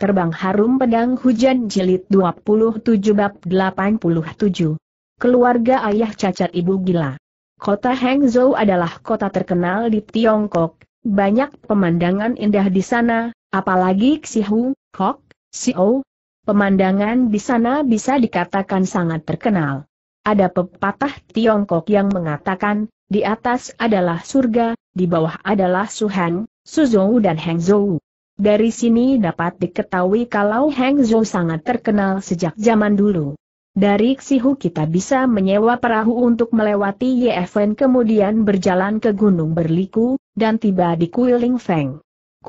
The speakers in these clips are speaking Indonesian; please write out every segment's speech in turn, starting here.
Terbang Harum Pedang Hujan Jilid 27 Bab 87 Keluarga Ayah Cacat Ibu Gila Kota Hangzhou adalah kota terkenal di Tiongkok, banyak pemandangan indah di sana, apalagi Xihu, Kok, Xiao. Pemandangan di sana bisa dikatakan sangat terkenal. Ada pepatah Tiongkok yang mengatakan, di atas adalah surga, di bawah adalah Suhan, Suzhou dan Hangzhou. Dari sini dapat diketahui kalau Heng Zhou sangat terkenal sejak zaman dulu. Dari Xihu kita bisa menyewa perahu untuk melewati Yefen kemudian berjalan ke Gunung Berliku, dan tiba di Ling Feng.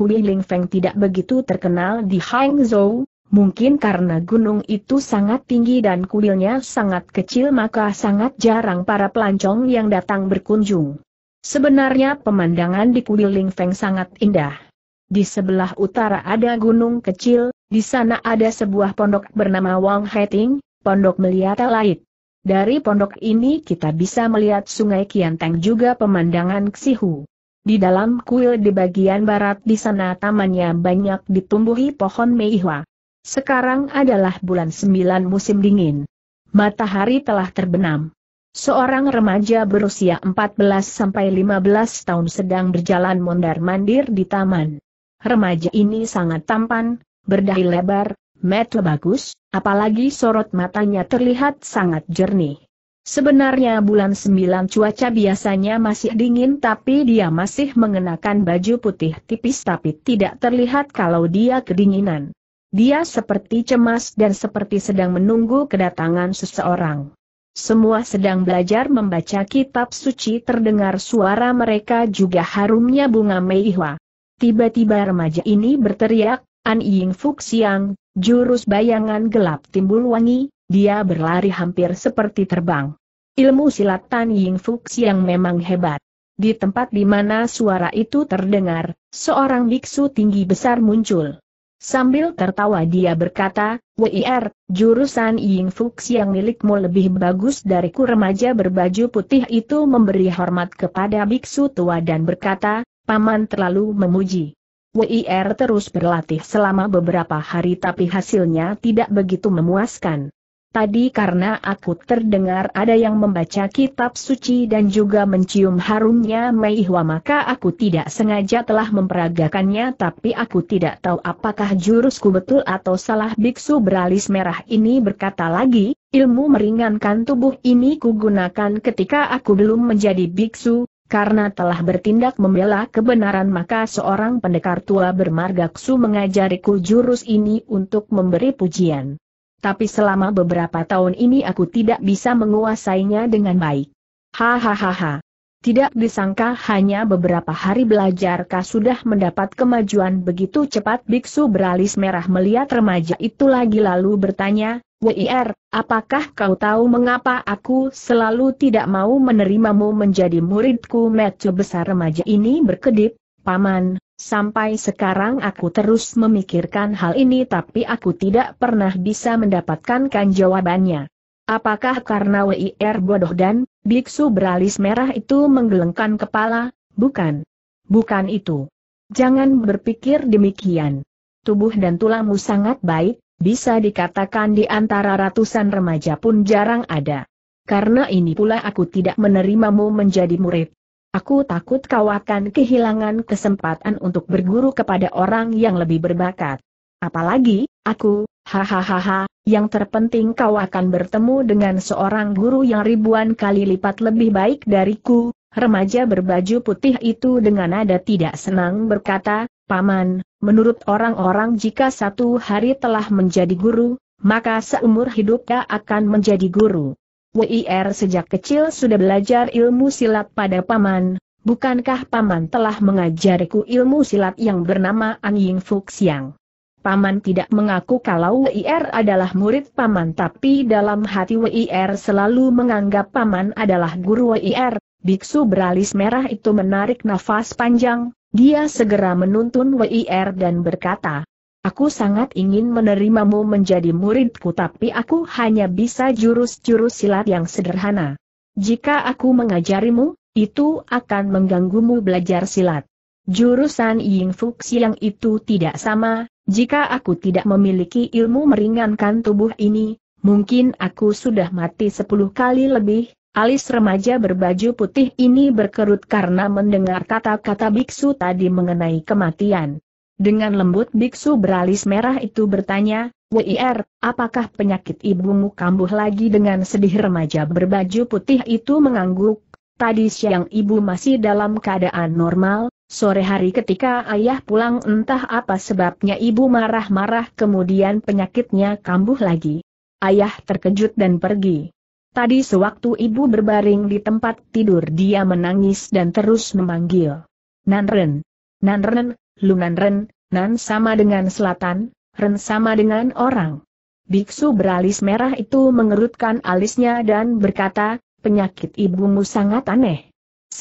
Ling Feng tidak begitu terkenal di Hangzhou, mungkin karena gunung itu sangat tinggi dan kuilnya sangat kecil maka sangat jarang para pelancong yang datang berkunjung. Sebenarnya pemandangan di Ling Feng sangat indah. Di sebelah utara ada gunung kecil, di sana ada sebuah pondok bernama Wang Heting, Pondok Meliata Lait. Dari pondok ini kita bisa melihat sungai Kianteng juga pemandangan Ksihu. Di dalam kuil di bagian barat di sana tamannya banyak ditumbuhi pohon meihwa. Sekarang adalah bulan sembilan musim dingin. Matahari telah terbenam. Seorang remaja berusia 14-15 tahun sedang berjalan mondar-mandir di taman. Remaja ini sangat tampan, berdahi lebar, mata bagus, apalagi sorot matanya terlihat sangat jernih. Sebenarnya bulan 9 cuaca biasanya masih dingin tapi dia masih mengenakan baju putih tipis tapi tidak terlihat kalau dia kedinginan. Dia seperti cemas dan seperti sedang menunggu kedatangan seseorang. Semua sedang belajar membaca kitab suci terdengar suara mereka juga harumnya bunga meihwa. Tiba-tiba remaja ini berteriak, An Ying Fuk Siang, jurus bayangan gelap timbul wangi, dia berlari hampir seperti terbang. Ilmu silat Tan Ying Fuk Siang memang hebat. Di tempat di mana suara itu terdengar, seorang biksu tinggi besar muncul. Sambil tertawa dia berkata, WIR, er, jurusan Ying Fuk Siang milikmu lebih bagus dariku remaja berbaju putih itu memberi hormat kepada biksu tua dan berkata, Paman terlalu memuji. WIR terus berlatih selama beberapa hari tapi hasilnya tidak begitu memuaskan. Tadi karena aku terdengar ada yang membaca kitab suci dan juga mencium harumnya Meihwa maka aku tidak sengaja telah memperagakannya tapi aku tidak tahu apakah jurusku betul atau salah biksu beralis merah ini berkata lagi, ilmu meringankan tubuh ini kugunakan ketika aku belum menjadi biksu, karena telah bertindak membela kebenaran maka seorang pendekar tua bermarga Ksu mengajariku jurus ini untuk memberi pujian. Tapi selama beberapa tahun ini aku tidak bisa menguasainya dengan baik. Hahaha. Tidak disangka hanya beberapa hari belajarkah sudah mendapat kemajuan begitu cepat biksu beralis merah melihat remaja itu lagi lalu bertanya, WIR, er, apakah kau tahu mengapa aku selalu tidak mau menerimamu menjadi muridku Metu besar remaja ini berkedip, Paman, sampai sekarang aku terus memikirkan hal ini tapi aku tidak pernah bisa mendapatkan kan jawabannya. Apakah karena WIR bodoh dan, biksu beralis merah itu menggelengkan kepala? Bukan. Bukan itu. Jangan berpikir demikian. Tubuh dan tulangmu sangat baik, bisa dikatakan di antara ratusan remaja pun jarang ada. Karena ini pula aku tidak menerimamu menjadi murid. Aku takut kau akan kehilangan kesempatan untuk berguru kepada orang yang lebih berbakat. Apalagi, aku, hahaha, yang terpenting kau akan bertemu dengan seorang guru yang ribuan kali lipat lebih baik dariku. Remaja berbaju putih itu dengan nada tidak senang berkata, Paman, menurut orang-orang jika satu hari telah menjadi guru, maka seumur hidupnya akan menjadi guru. WIR er sejak kecil sudah belajar ilmu silat pada Paman, bukankah Paman telah mengajariku ilmu silat yang bernama Anying Fuxiang? Paman tidak mengaku kalau WIR adalah murid Paman tapi dalam hati WIR selalu menganggap Paman adalah guru WIR. Biksu beralis merah itu menarik nafas panjang, dia segera menuntun WIR dan berkata, Aku sangat ingin menerimamu menjadi muridku tapi aku hanya bisa jurus-jurus silat yang sederhana. Jika aku mengajarimu, itu akan mengganggumu belajar silat. Jurusan Ying Fuxi yang itu tidak sama, jika aku tidak memiliki ilmu meringankan tubuh ini, mungkin aku sudah mati sepuluh kali lebih, alis remaja berbaju putih ini berkerut karena mendengar kata-kata biksu tadi mengenai kematian. Dengan lembut biksu beralis merah itu bertanya, WIR, er, apakah penyakit ibumu kambuh lagi dengan sedih remaja berbaju putih itu mengangguk, Tadi siang ibu masih dalam keadaan normal, Sore hari ketika ayah pulang entah apa sebabnya ibu marah-marah kemudian penyakitnya kambuh lagi. Ayah terkejut dan pergi. Tadi sewaktu ibu berbaring di tempat tidur dia menangis dan terus memanggil. Nanren. Nanren, lu Nanren, Nan sama dengan selatan, Ren sama dengan orang. Biksu beralis merah itu mengerutkan alisnya dan berkata, penyakit ibumu sangat aneh.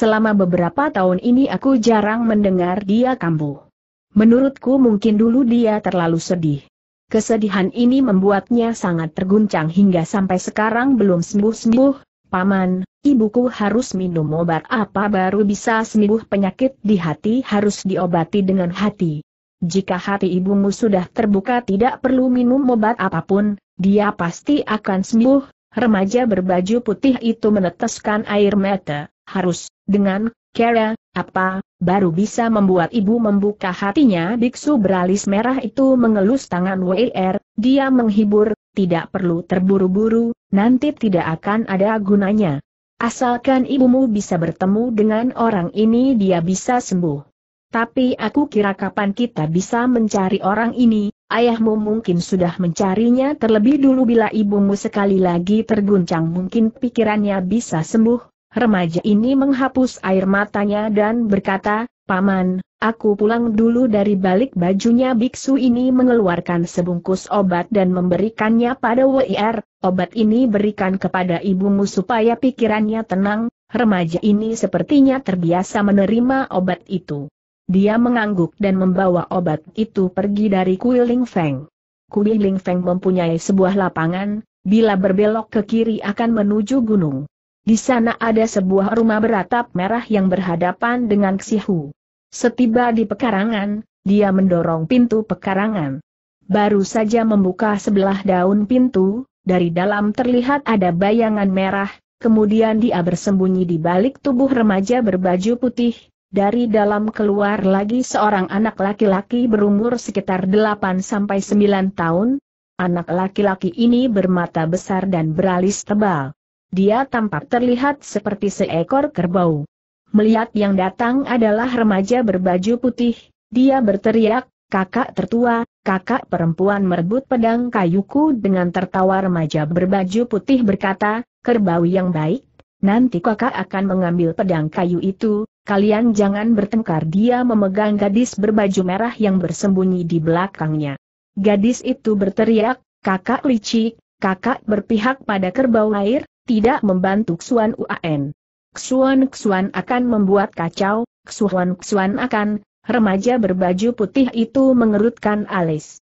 Selama beberapa tahun ini aku jarang mendengar dia kambuh. Menurutku mungkin dulu dia terlalu sedih. Kesedihan ini membuatnya sangat terguncang hingga sampai sekarang belum sembuh-sembuh. Paman, ibuku harus minum obat apa baru bisa sembuh penyakit di hati harus diobati dengan hati. Jika hati ibumu sudah terbuka tidak perlu minum obat apapun, dia pasti akan sembuh. Remaja berbaju putih itu meneteskan air mata harus, dengan, kera, apa, baru bisa membuat ibu membuka hatinya biksu beralis merah itu mengelus tangan WR, dia menghibur, tidak perlu terburu-buru, nanti tidak akan ada gunanya. Asalkan ibumu bisa bertemu dengan orang ini dia bisa sembuh. Tapi aku kira kapan kita bisa mencari orang ini, ayahmu mungkin sudah mencarinya terlebih dulu bila ibumu sekali lagi terguncang mungkin pikirannya bisa sembuh, Remaja ini menghapus air matanya dan berkata, Paman, aku pulang dulu dari balik bajunya biksu ini mengeluarkan sebungkus obat dan memberikannya pada WIR, obat ini berikan kepada ibumu supaya pikirannya tenang, remaja ini sepertinya terbiasa menerima obat itu. Dia mengangguk dan membawa obat itu pergi dari Kuiling Feng. Kuiling Feng mempunyai sebuah lapangan, bila berbelok ke kiri akan menuju gunung. Di sana ada sebuah rumah beratap merah yang berhadapan dengan Xihu. Setiba di pekarangan, dia mendorong pintu pekarangan. Baru saja membuka sebelah daun pintu, dari dalam terlihat ada bayangan merah, kemudian dia bersembunyi di balik tubuh remaja berbaju putih, dari dalam keluar lagi seorang anak laki-laki berumur sekitar 8-9 tahun. Anak laki-laki ini bermata besar dan beralis tebal dia tampak terlihat seperti seekor kerbau. Melihat yang datang adalah remaja berbaju putih, dia berteriak, kakak tertua, kakak perempuan merebut pedang kayuku dengan tertawa remaja berbaju putih berkata, kerbau yang baik, nanti kakak akan mengambil pedang kayu itu, kalian jangan bertengkar dia memegang gadis berbaju merah yang bersembunyi di belakangnya. Gadis itu berteriak, kakak licik, kakak berpihak pada kerbau air, tidak membantu Xuan UAN. Xuan-Xuan akan membuat kacau, Xuan-Xuan akan, remaja berbaju putih itu mengerutkan alis.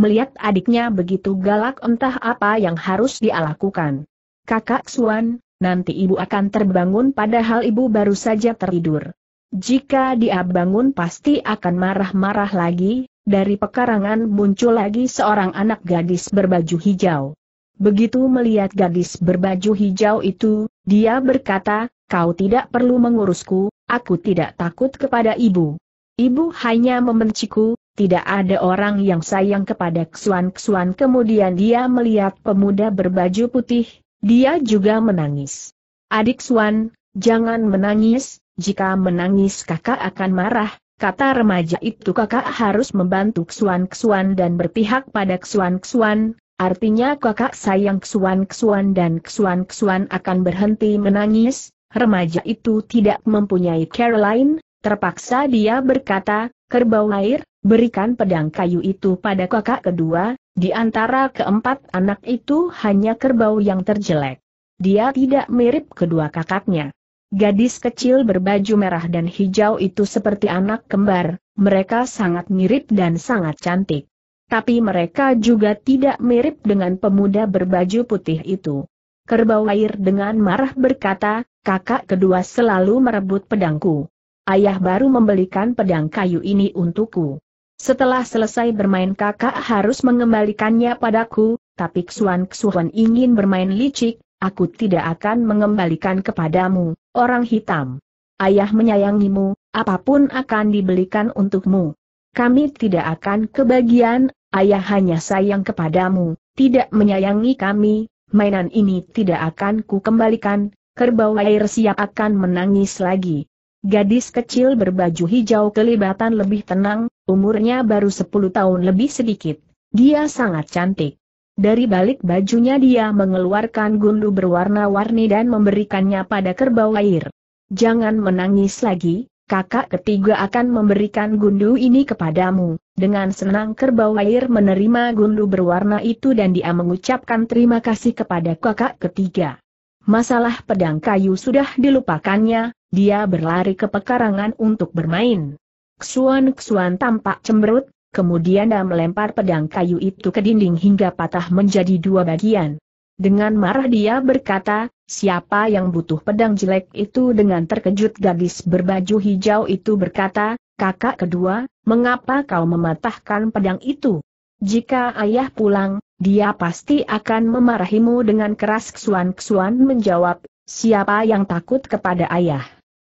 Melihat adiknya begitu galak entah apa yang harus dia lakukan. Kakak Xuan, nanti ibu akan terbangun padahal ibu baru saja tertidur. Jika dia bangun pasti akan marah-marah lagi, dari pekarangan muncul lagi seorang anak gadis berbaju hijau. Begitu melihat gadis berbaju hijau itu, dia berkata, kau tidak perlu mengurusku, aku tidak takut kepada ibu. Ibu hanya membenciku, tidak ada orang yang sayang kepada Xuan Xuan. kemudian dia melihat pemuda berbaju putih, dia juga menangis. Adik Suan, jangan menangis, jika menangis kakak akan marah, kata remaja itu kakak harus membantu Xuan Xuan dan berpihak pada Xuan Xuan. Artinya kakak sayang Xuan Xuan dan Xuan Xuan akan berhenti menangis, remaja itu tidak mempunyai Caroline, terpaksa dia berkata, kerbau air, berikan pedang kayu itu pada kakak kedua, di antara keempat anak itu hanya kerbau yang terjelek. Dia tidak mirip kedua kakaknya. Gadis kecil berbaju merah dan hijau itu seperti anak kembar, mereka sangat mirip dan sangat cantik. Tapi mereka juga tidak mirip dengan pemuda berbaju putih itu. Kerbau air dengan marah berkata, kakak kedua selalu merebut pedangku. Ayah baru membelikan pedang kayu ini untukku. Setelah selesai bermain kakak harus mengembalikannya padaku, tapi Xuan-Xuan ingin bermain licik, aku tidak akan mengembalikan kepadamu, orang hitam. Ayah menyayangimu, apapun akan dibelikan untukmu. Kami tidak akan kebagian, ayah hanya sayang kepadamu, tidak menyayangi kami, mainan ini tidak akan ku kembalikan, kerbau air siap akan menangis lagi. Gadis kecil berbaju hijau kelibatan lebih tenang, umurnya baru 10 tahun lebih sedikit. Dia sangat cantik. Dari balik bajunya dia mengeluarkan gundu berwarna-warni dan memberikannya pada kerbau air. Jangan menangis lagi, kakak ketiga akan memberikan gundu ini kepadamu. Dengan senang kerbau air menerima gundu berwarna itu dan dia mengucapkan terima kasih kepada kakak ketiga. Masalah pedang kayu sudah dilupakannya, dia berlari ke pekarangan untuk bermain. Ksuan-ksuan tampak cemberut, kemudian dia melempar pedang kayu itu ke dinding hingga patah menjadi dua bagian. Dengan marah dia berkata, siapa yang butuh pedang jelek itu dengan terkejut gadis berbaju hijau itu berkata, kakak kedua, mengapa kau mematahkan pedang itu? Jika ayah pulang, dia pasti akan memarahimu dengan keras ksuan-ksuan menjawab, siapa yang takut kepada ayah?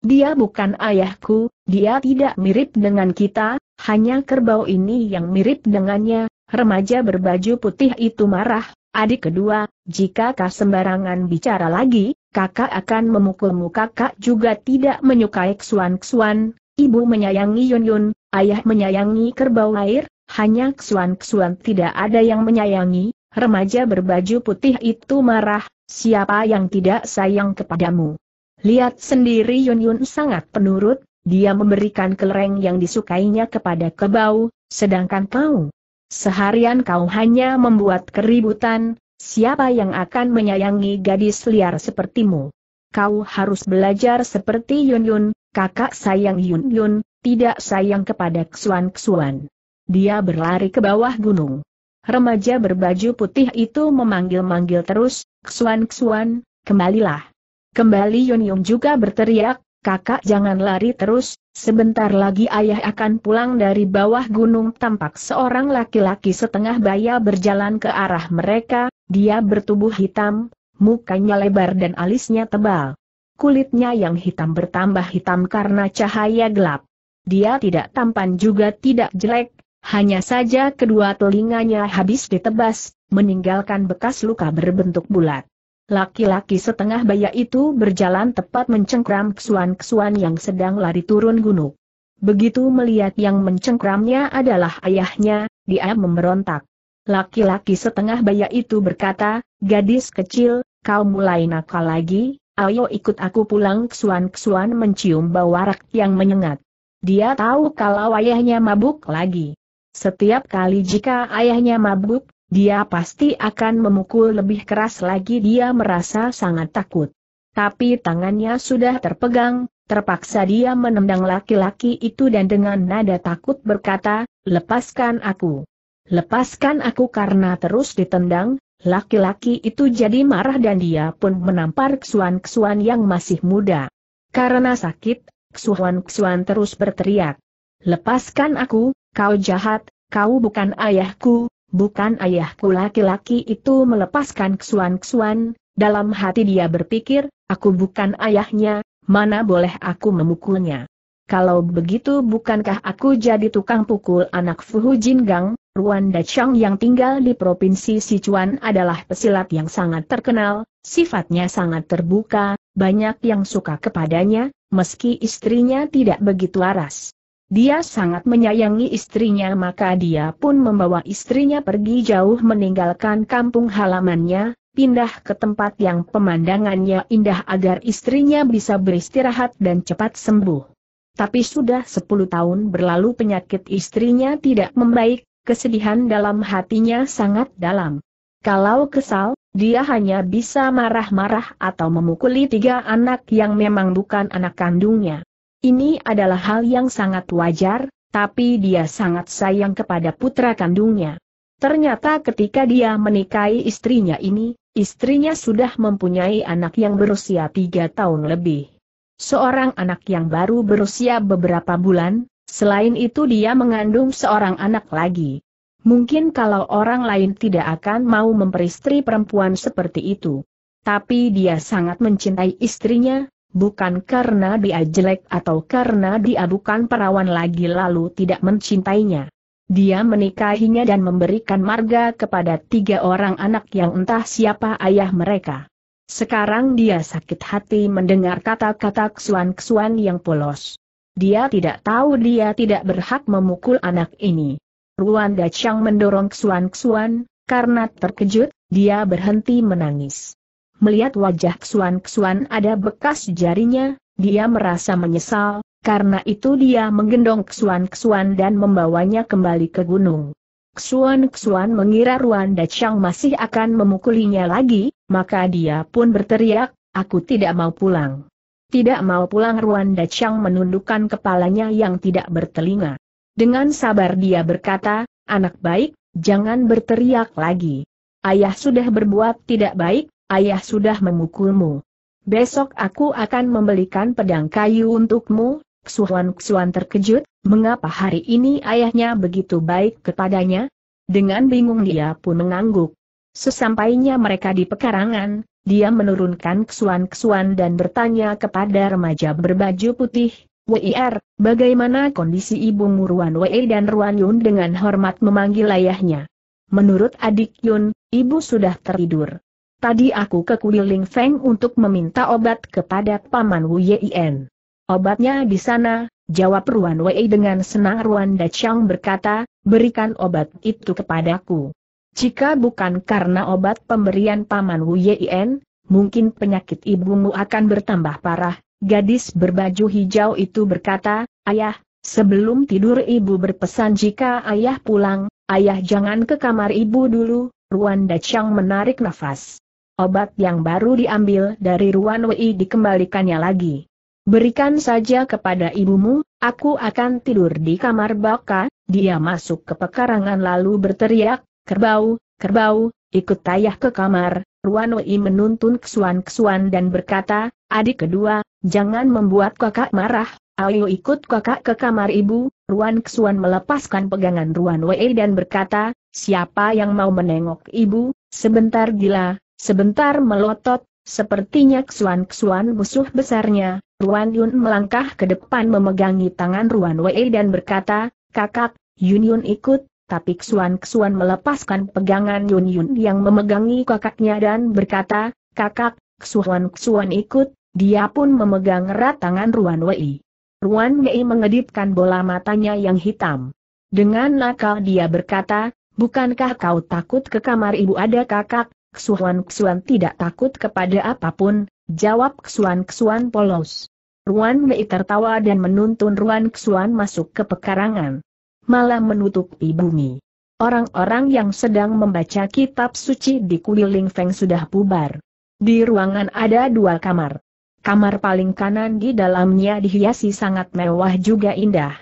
Dia bukan ayahku, dia tidak mirip dengan kita, hanya kerbau ini yang mirip dengannya, remaja berbaju putih itu marah, Adik kedua, jika kau sembarangan bicara lagi, kakak akan memukulmu kakak juga tidak menyukai ksuan-ksuan, ibu menyayangi Yun-Yun, ayah menyayangi kerbau air, hanya ksuan-ksuan tidak ada yang menyayangi, remaja berbaju putih itu marah, siapa yang tidak sayang kepadamu. Lihat sendiri Yun-Yun sangat penurut, dia memberikan kelereng yang disukainya kepada kebau, sedangkan kau, Seharian kau hanya membuat keributan, siapa yang akan menyayangi gadis liar sepertimu? Kau harus belajar seperti Yun Yun, kakak sayang Yun Yun, tidak sayang kepada Xuan-Xuan. Dia berlari ke bawah gunung. Remaja berbaju putih itu memanggil-manggil terus, Xuan-Xuan, kembalilah. Kembali Yun Yun juga berteriak, kakak jangan lari terus, sebentar lagi ayah akan pulang dari bawah gunung tampak seorang laki-laki setengah baya berjalan ke arah mereka, dia bertubuh hitam, mukanya lebar dan alisnya tebal. Kulitnya yang hitam bertambah hitam karena cahaya gelap. Dia tidak tampan juga tidak jelek, hanya saja kedua telinganya habis ditebas, meninggalkan bekas luka berbentuk bulat. Laki-laki setengah baya itu berjalan tepat mencengkram kesuan-kesuan yang sedang lari turun gunung. Begitu melihat yang mencengkramnya adalah ayahnya, dia memberontak. Laki-laki setengah baya itu berkata, gadis kecil, kau mulai nakal lagi, ayo ikut aku pulang kesuan-kesuan mencium bau arak yang menyengat. Dia tahu kalau ayahnya mabuk lagi. Setiap kali jika ayahnya mabuk, dia pasti akan memukul lebih keras lagi dia merasa sangat takut. Tapi tangannya sudah terpegang, terpaksa dia menendang laki-laki itu dan dengan nada takut berkata, lepaskan aku. Lepaskan aku karena terus ditendang, laki-laki itu jadi marah dan dia pun menampar ksuan-ksuan yang masih muda. Karena sakit, ksuan-ksuan terus berteriak. Lepaskan aku, kau jahat, kau bukan ayahku, bukan ayahku laki-laki itu melepaskan kesuan-kesuan, dalam hati dia berpikir, aku bukan ayahnya, mana boleh aku memukulnya. Kalau begitu bukankah aku jadi tukang pukul anak Fuhu Jin Gang, Ruan Dachang yang tinggal di Provinsi Sichuan adalah pesilat yang sangat terkenal, sifatnya sangat terbuka, banyak yang suka kepadanya, meski istrinya tidak begitu aras. Dia sangat menyayangi istrinya maka dia pun membawa istrinya pergi jauh meninggalkan kampung halamannya, pindah ke tempat yang pemandangannya indah agar istrinya bisa beristirahat dan cepat sembuh. Tapi sudah 10 tahun berlalu penyakit istrinya tidak membaik, kesedihan dalam hatinya sangat dalam. Kalau kesal, dia hanya bisa marah-marah atau memukuli tiga anak yang memang bukan anak kandungnya. Ini adalah hal yang sangat wajar, tapi dia sangat sayang kepada putra kandungnya. Ternyata ketika dia menikahi istrinya ini, istrinya sudah mempunyai anak yang berusia tiga tahun lebih. Seorang anak yang baru berusia beberapa bulan, selain itu dia mengandung seorang anak lagi. Mungkin kalau orang lain tidak akan mau memperistri perempuan seperti itu. Tapi dia sangat mencintai istrinya, bukan karena dia jelek atau karena dia bukan perawan lagi lalu tidak mencintainya. Dia menikahinya dan memberikan marga kepada tiga orang anak yang entah siapa ayah mereka. Sekarang dia sakit hati mendengar kata-kata kesuan-kesuan yang polos. Dia tidak tahu dia tidak berhak memukul anak ini. Ruan Chang mendorong kesuan-kesuan, karena terkejut, dia berhenti menangis melihat wajah Xuan-Xuan ada bekas jarinya, dia merasa menyesal, karena itu dia menggendong Xuan-Xuan dan membawanya kembali ke gunung. Xuan-Xuan mengira Ruan Dachang masih akan memukulinya lagi, maka dia pun berteriak, aku tidak mau pulang. Tidak mau pulang Ruan Dachang menundukkan kepalanya yang tidak bertelinga. Dengan sabar dia berkata, anak baik, jangan berteriak lagi. Ayah sudah berbuat tidak baik, ayah sudah memukulmu. Besok aku akan membelikan pedang kayu untukmu, Xuan-Xuan terkejut, mengapa hari ini ayahnya begitu baik kepadanya? Dengan bingung dia pun mengangguk. Sesampainya mereka di pekarangan, dia menurunkan Xuan-Xuan dan bertanya kepada remaja berbaju putih, WIR, bagaimana kondisi ibu Muruan Wei dan Ruan Yun dengan hormat memanggil ayahnya. Menurut adik Yun, ibu sudah tertidur. Tadi aku ke kuil Ling Feng untuk meminta obat kepada Paman Wu Yien. Obatnya di sana, jawab Ruan Wei dengan senang Ruan Dachang berkata, berikan obat itu kepadaku. Jika bukan karena obat pemberian Paman Wu Yien, mungkin penyakit ibumu akan bertambah parah. Gadis berbaju hijau itu berkata, Ayah, sebelum tidur ibu berpesan jika ayah pulang, ayah jangan ke kamar ibu dulu, Ruan Dachang menarik nafas obat yang baru diambil dari Ruan Wei dikembalikannya lagi. Berikan saja kepada ibumu, aku akan tidur di kamar baka, dia masuk ke pekarangan lalu berteriak, kerbau, kerbau, ikut tayah ke kamar, Ruan Wei menuntun kesuan-kesuan dan berkata, adik kedua, jangan membuat kakak marah, ayo ikut kakak ke kamar ibu, Ruan Kesuan melepaskan pegangan Ruan Wei dan berkata, siapa yang mau menengok ibu, sebentar gila, Sebentar melotot, sepertinya kesuan-kesuan musuh besarnya, Ruan Yun melangkah ke depan memegangi tangan Ruan Wei dan berkata, kakak, Yun Yun ikut, tapi kesuan-kesuan melepaskan pegangan Yun Yun yang memegangi kakaknya dan berkata, kakak, kesuan-kesuan ikut, dia pun memegang erat tangan Ruan Wei. Ruan Wei mengedipkan bola matanya yang hitam. Dengan nakal dia berkata, bukankah kau takut ke kamar ibu ada kakak, Ksuan-ksuan tidak takut kepada apapun, jawab ksuan-ksuan polos. Ruan Mei tertawa dan menuntun Ruan Ksuan masuk ke pekarangan. malah menutupi bumi. Orang-orang yang sedang membaca kitab suci di Kuil Ling Feng sudah bubar. Di ruangan ada dua kamar. Kamar paling kanan di dalamnya dihiasi sangat mewah juga indah.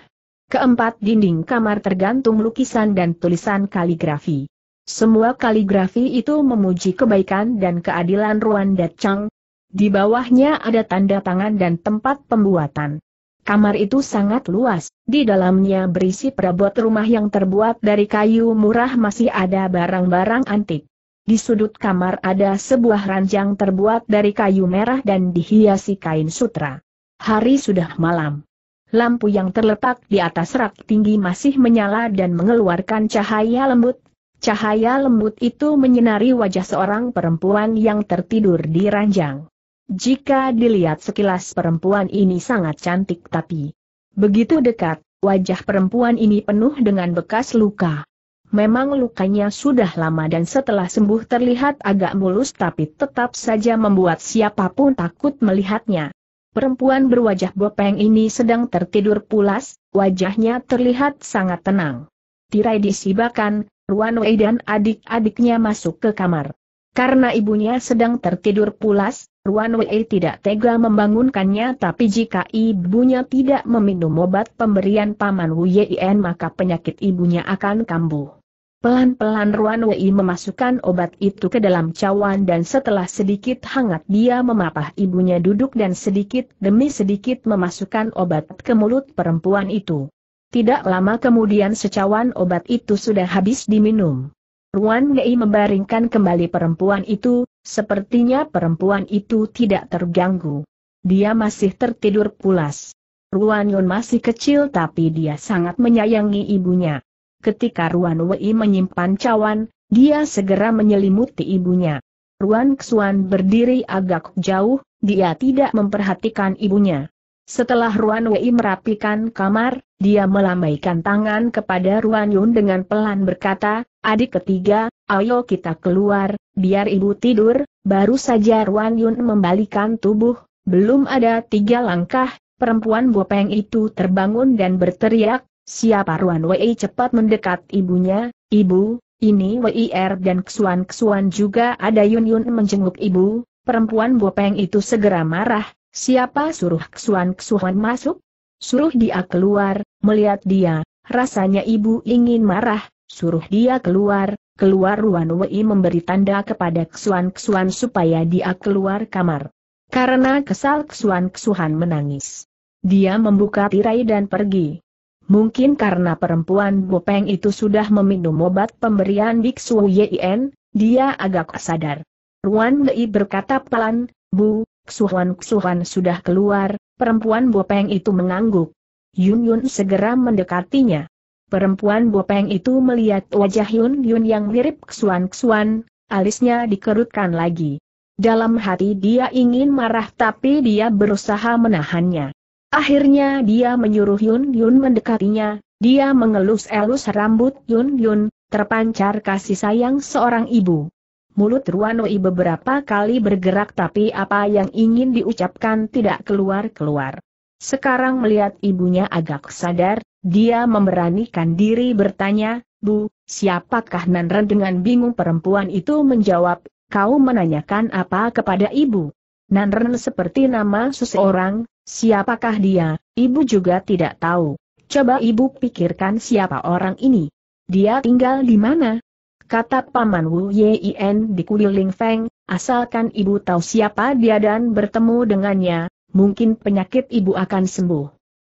Keempat dinding kamar tergantung lukisan dan tulisan kaligrafi. Semua kaligrafi itu memuji kebaikan dan keadilan Ruan Datchang. Di bawahnya ada tanda tangan dan tempat pembuatan. Kamar itu sangat luas, di dalamnya berisi perabot rumah yang terbuat dari kayu murah masih ada barang-barang antik. Di sudut kamar ada sebuah ranjang terbuat dari kayu merah dan dihiasi kain sutra. Hari sudah malam. Lampu yang terletak di atas rak tinggi masih menyala dan mengeluarkan cahaya lembut, Cahaya lembut itu menyinari wajah seorang perempuan yang tertidur di ranjang. Jika dilihat sekilas perempuan ini sangat cantik tapi begitu dekat, wajah perempuan ini penuh dengan bekas luka. Memang lukanya sudah lama dan setelah sembuh terlihat agak mulus tapi tetap saja membuat siapapun takut melihatnya. Perempuan berwajah bopeng ini sedang tertidur pulas, wajahnya terlihat sangat tenang. Tirai disibakan, Ruan Wei dan adik-adiknya masuk ke kamar. Karena ibunya sedang tertidur pulas, Ruan Wei tidak tega membangunkannya tapi jika ibunya tidak meminum obat pemberian paman Wu Yien maka penyakit ibunya akan kambuh. Pelan-pelan Ruan Wei memasukkan obat itu ke dalam cawan dan setelah sedikit hangat dia memapah ibunya duduk dan sedikit demi sedikit memasukkan obat ke mulut perempuan itu. Tidak lama kemudian secawan obat itu sudah habis diminum. Ruan Wei membaringkan kembali perempuan itu, sepertinya perempuan itu tidak terganggu. Dia masih tertidur pulas. Ruan Yun masih kecil tapi dia sangat menyayangi ibunya. Ketika Ruan Wei menyimpan cawan, dia segera menyelimuti ibunya. Ruan Xuan berdiri agak jauh, dia tidak memperhatikan ibunya. Setelah Ruan Wei merapikan kamar, dia melambaikan tangan kepada Ruan Yun dengan pelan berkata, adik ketiga, ayo kita keluar, biar ibu tidur, baru saja Ruan Yun membalikan tubuh, belum ada tiga langkah, perempuan bopeng itu terbangun dan berteriak, siapa Ruan Wei cepat mendekat ibunya, ibu, ini WIR er dan Ksuan-Ksuan juga ada Yun Yun menjenguk ibu, perempuan bopeng itu segera marah, siapa suruh Ksuan-Ksuan masuk? suruh dia keluar, melihat dia, rasanya ibu ingin marah, suruh dia keluar, keluar Ruan Wei memberi tanda kepada Ksuan-Ksuan supaya dia keluar kamar. Karena kesal ksuan Xuan menangis. Dia membuka tirai dan pergi. Mungkin karena perempuan Bopeng itu sudah meminum obat pemberian Biksu Yin, dia agak sadar. Ruan Wei berkata pelan, Bu, Ksuhan-Ksuhan sudah keluar, Perempuan bopeng itu mengangguk. Yun Yun segera mendekatinya. Perempuan bopeng itu melihat wajah Yun Yun yang mirip Xuan-Xuan, alisnya dikerutkan lagi. Dalam hati dia ingin marah tapi dia berusaha menahannya. Akhirnya dia menyuruh Yun Yun mendekatinya, dia mengelus-elus rambut Yun Yun, terpancar kasih sayang seorang ibu. Mulut Ruanoi beberapa kali bergerak tapi apa yang ingin diucapkan tidak keluar-keluar. Sekarang melihat ibunya agak sadar, dia memberanikan diri bertanya, Bu, siapakah Nanren dengan bingung perempuan itu menjawab, kau menanyakan apa kepada ibu? Nanren seperti nama seseorang, siapakah dia, ibu juga tidak tahu. Coba ibu pikirkan siapa orang ini. Dia tinggal di mana? kata Paman Wu Yin di Ling Feng, asalkan ibu tahu siapa dia dan bertemu dengannya, mungkin penyakit ibu akan sembuh.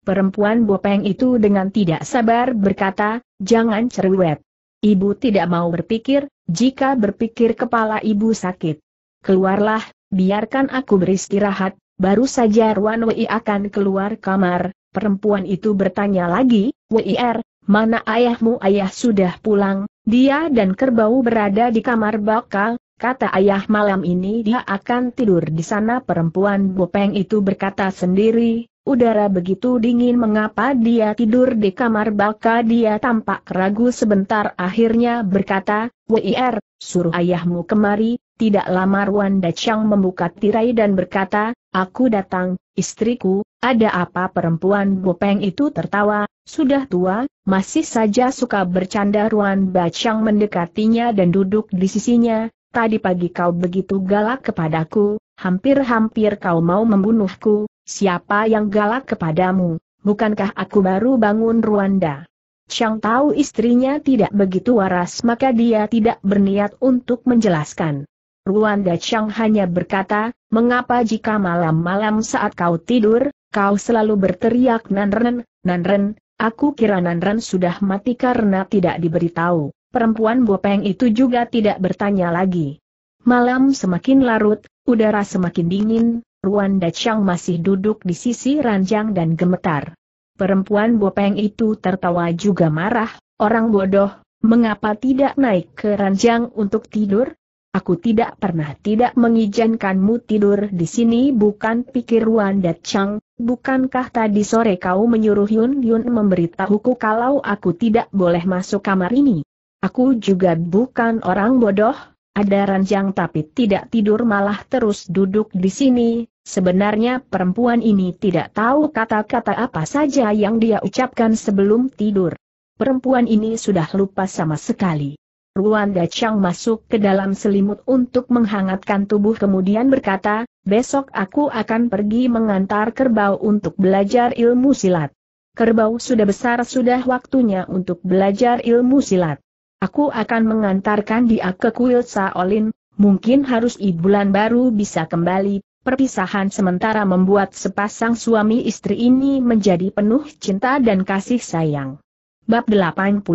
Perempuan bopeng itu dengan tidak sabar berkata, jangan cerewet. Ibu tidak mau berpikir, jika berpikir kepala ibu sakit. Keluarlah, biarkan aku beristirahat, baru saja Ruan Wei akan keluar kamar, perempuan itu bertanya lagi, Wei Er, mana ayahmu ayah sudah pulang, dia dan kerbau berada di kamar bakal, kata ayah malam ini dia akan tidur di sana perempuan bopeng itu berkata sendiri, udara begitu dingin mengapa dia tidur di kamar bakal dia tampak ragu sebentar akhirnya berkata, WIR, er, suruh ayahmu kemari, tidak lama Ruan Dacang membuka tirai dan berkata, aku datang, istriku, ada apa perempuan bopeng itu tertawa, sudah tua, masih saja suka bercanda Ruan Bacang mendekatinya dan duduk di sisinya, tadi pagi kau begitu galak kepadaku, hampir-hampir kau mau membunuhku, siapa yang galak kepadamu, bukankah aku baru bangun Ruanda? Chang tahu istrinya tidak begitu waras maka dia tidak berniat untuk menjelaskan. Ruanda Chang hanya berkata, mengapa jika malam-malam saat kau tidur, Kau selalu berteriak Nanren, Nanren, aku kira Nanren sudah mati karena tidak diberitahu. Perempuan bopeng itu juga tidak bertanya lagi. Malam semakin larut, udara semakin dingin, Ruan Dachang masih duduk di sisi ranjang dan gemetar. Perempuan bopeng itu tertawa juga marah, orang bodoh, mengapa tidak naik ke ranjang untuk tidur? Aku tidak pernah tidak mengizinkanmu tidur di sini bukan pikir Wanda Chang, bukankah tadi sore kau menyuruh Yun Yun memberitahuku kalau aku tidak boleh masuk kamar ini? Aku juga bukan orang bodoh, ada ranjang tapi tidak tidur malah terus duduk di sini, sebenarnya perempuan ini tidak tahu kata-kata apa saja yang dia ucapkan sebelum tidur. Perempuan ini sudah lupa sama sekali. Ruan Dachang masuk ke dalam selimut untuk menghangatkan tubuh kemudian berkata, besok aku akan pergi mengantar kerbau untuk belajar ilmu silat. Kerbau sudah besar sudah waktunya untuk belajar ilmu silat. Aku akan mengantarkan dia ke kuil Saolin, mungkin harus bulan baru bisa kembali. Perpisahan sementara membuat sepasang suami istri ini menjadi penuh cinta dan kasih sayang. Bab 88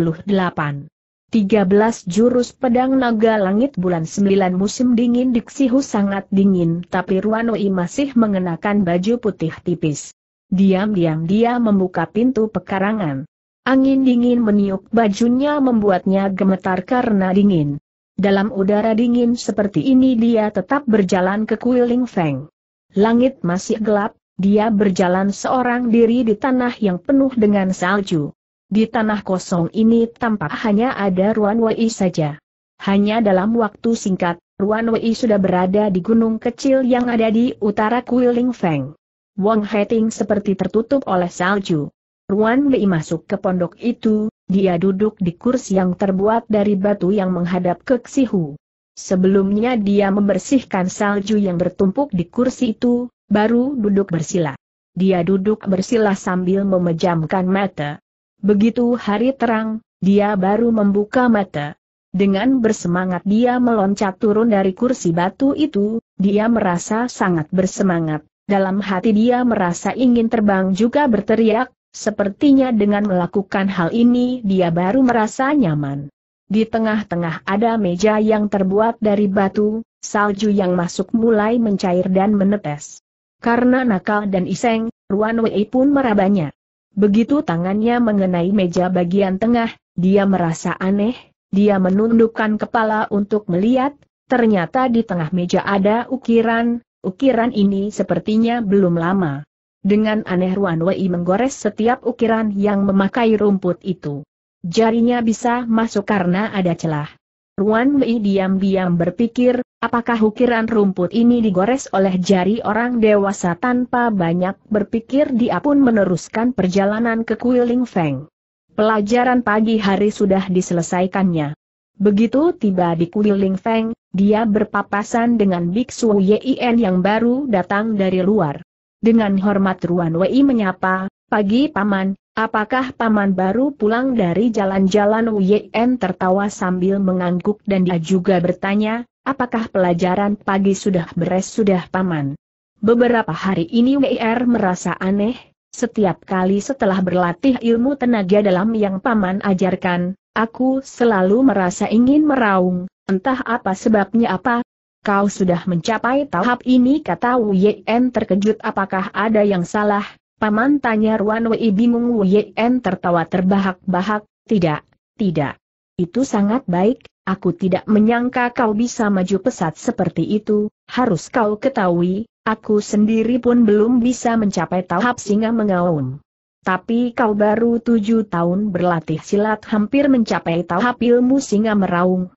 13 jurus pedang naga langit bulan 9 musim dingin Diksihu sangat dingin tapi Ruanoi masih mengenakan baju putih tipis. Diam-diam dia membuka pintu pekarangan. Angin dingin meniup bajunya membuatnya gemetar karena dingin. Dalam udara dingin seperti ini dia tetap berjalan ke Kuil Ling Feng. Langit masih gelap, dia berjalan seorang diri di tanah yang penuh dengan salju. Di tanah kosong ini tampak hanya ada Ruan Wei saja. Hanya dalam waktu singkat, Ruan Wei sudah berada di gunung kecil yang ada di utara Kuiling Feng. Wang Heting seperti tertutup oleh salju. Ruan Wei masuk ke pondok itu, dia duduk di kursi yang terbuat dari batu yang menghadap ke Xihu. Sebelumnya dia membersihkan salju yang bertumpuk di kursi itu, baru duduk bersila. Dia duduk bersila sambil memejamkan mata. Begitu hari terang, dia baru membuka mata. Dengan bersemangat dia meloncat turun dari kursi batu itu, dia merasa sangat bersemangat. Dalam hati dia merasa ingin terbang juga berteriak, sepertinya dengan melakukan hal ini dia baru merasa nyaman. Di tengah-tengah ada meja yang terbuat dari batu, salju yang masuk mulai mencair dan menetes. Karena nakal dan iseng, Ruan Wei pun merabanya. Begitu tangannya mengenai meja bagian tengah, dia merasa aneh, dia menundukkan kepala untuk melihat, ternyata di tengah meja ada ukiran, ukiran ini sepertinya belum lama. Dengan aneh Ruan Wei menggores setiap ukiran yang memakai rumput itu. Jarinya bisa masuk karena ada celah. Ruan Mei diam-diam berpikir, apakah ukiran rumput ini digores oleh jari orang dewasa tanpa banyak berpikir dia pun meneruskan perjalanan ke Kuil Ling Feng. Pelajaran pagi hari sudah diselesaikannya. Begitu tiba di Kuil Ling Feng, dia berpapasan dengan Biksu Yin yang baru datang dari luar. Dengan hormat Ruan Wei menyapa, Pagi Paman, apakah Paman baru pulang dari jalan-jalan Wien tertawa sambil mengangguk dan dia juga bertanya, apakah pelajaran pagi sudah beres sudah Paman? Beberapa hari ini WR merasa aneh, setiap kali setelah berlatih ilmu tenaga dalam yang Paman ajarkan, aku selalu merasa ingin meraung, entah apa sebabnya apa, Kau sudah mencapai tahap ini kata Wien terkejut apakah ada yang salah, Paman tanya Ruan Wei bingung Wu Yen tertawa terbahak-bahak, tidak, tidak. Itu sangat baik, aku tidak menyangka kau bisa maju pesat seperti itu, harus kau ketahui, aku sendiri pun belum bisa mencapai tahap singa mengaum. Tapi kau baru tujuh tahun berlatih silat hampir mencapai tahap ilmu singa meraung.